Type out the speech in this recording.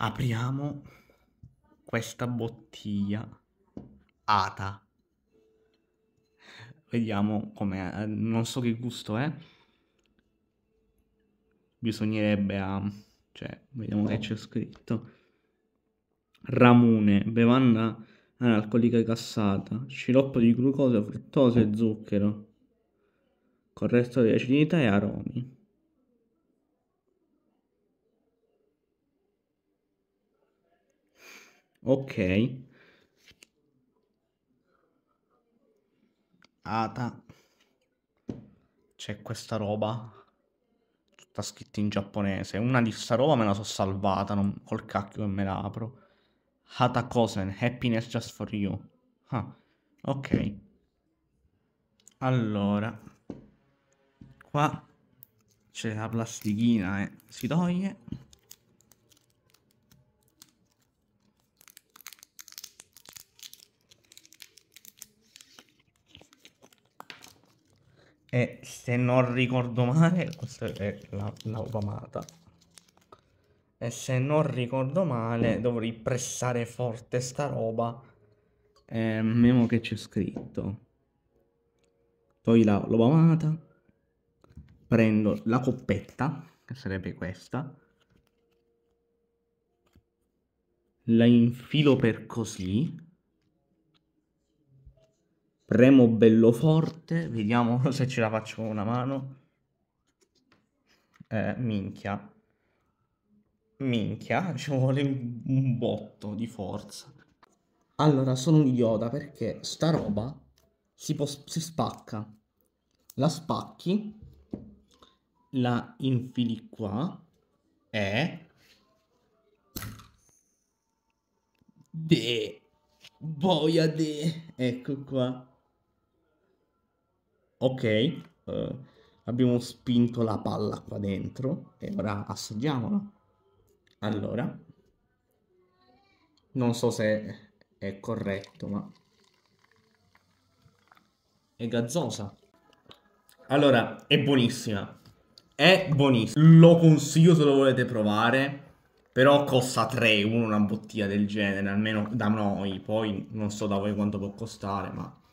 Apriamo questa bottiglia ATA. Vediamo com'è. Eh, non so che gusto è. Bisognerebbe a... Cioè, vediamo che c'è scritto. Ramune, bevanda alcolica cassata, sciroppo di glucosio, fruttosio e zucchero, con resto di acidità e aromi. ok Ata c'è questa roba tutta scritta in giapponese una di sta roba me la so salvata non... col cacchio che me la apro Kosen, happiness just for you ah, ok allora qua c'è la plastichina e eh. si toglie e se non ricordo male, questa è la, la Obamata. E se non ricordo male, dovrei pressare forte sta roba. Eh, memo che c'è scritto. Togli la l'obamata. Prendo la coppetta, che sarebbe questa. La infilo per così. Premo bello forte, vediamo se ce la faccio con una mano. Eh, minchia. Minchia, ci vuole un botto di forza. Allora, sono un idiota perché sta roba si, può, si spacca. La spacchi, la infili qua e... De... Boia de... Ecco qua ok, eh, abbiamo spinto la palla qua dentro e ora assaggiamola. Allora, non so se è corretto, ma è gazzosa. Allora, è buonissima. È buonissima. Lo consiglio se lo volete provare. Però costa 3 1 una bottiglia del genere, almeno da noi. Poi non so da voi quanto può costare, ma